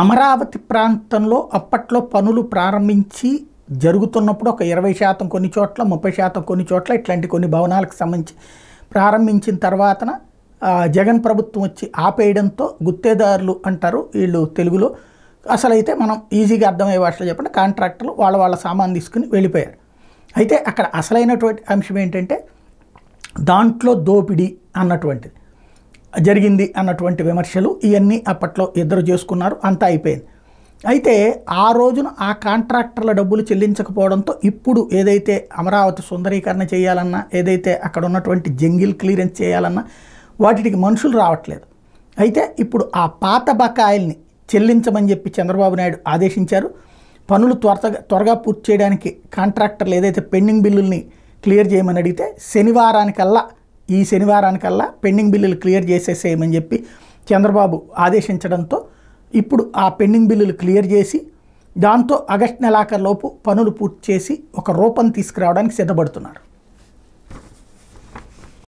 అమరావతి ప్రాంతంలో అప్పట్లో పనులు ప్రారంభించి జరుగుతున్నప్పుడు ఒక ఇరవై శాతం కొన్ని చోట్ల ముప్పై శాతం కొన్ని చోట్ల ఇట్లాంటి కొన్ని భవనాలకు సంబంధించి ప్రారంభించిన తర్వాతన జగన్ ప్రభుత్వం వచ్చి ఆపేయడంతో గుత్తేదారులు అంటారు వీళ్ళు తెలుగులో అసలు అయితే మనం ఈజీగా అర్థమయ్యే భాషలో చెప్పండి కాంట్రాక్టర్లు వాళ్ళ వాళ్ళ సామాన్ తీసుకుని వెళ్ళిపోయారు అయితే అక్కడ అసలైనటువంటి అంశం ఏంటంటే దాంట్లో దోపిడీ అన్నటువంటిది జరిగింది అన్నటువంటి విమర్శలు ఇవన్నీ అప్పట్లో ఇద్దరు చేసుకున్నారు అంతా అయిపోయింది అయితే ఆ రోజున ఆ కాంట్రాక్టర్ల డబ్బులు చెల్లించకపోవడంతో ఇప్పుడు ఏదైతే అమరావతి సుందరీకరణ చేయాలన్నా ఏదైతే అక్కడ ఉన్నటువంటి జంగిల్ క్లియరెన్స్ చేయాలన్నా వాటికి మనుషులు రావట్లేదు అయితే ఇప్పుడు ఆ పాత బకాయిల్ని చెల్లించమని చెప్పి చంద్రబాబు నాయుడు ఆదేశించారు పనులు త్వరగా త్వరగా పూర్తి చేయడానికి కాంట్రాక్టర్లు ఏదైతే పెండింగ్ బిల్లుల్ని క్లియర్ చేయమని అడిగితే శనివారానికల్లా ఈ శనివారానికల్లా పెండింగ్ బిల్లులు క్లియర్ చేసేసేయమని చెప్పి చంద్రబాబు ఆదేశించడంతో ఇప్పుడు ఆ పెండింగ్ బిల్లులు క్లియర్ చేసి దాంతో ఆగస్టు నెలాఖరులోపు పనులు పూర్తి చేసి ఒక రూపం తీసుకురావడానికి సిద్ధపడుతున్నారు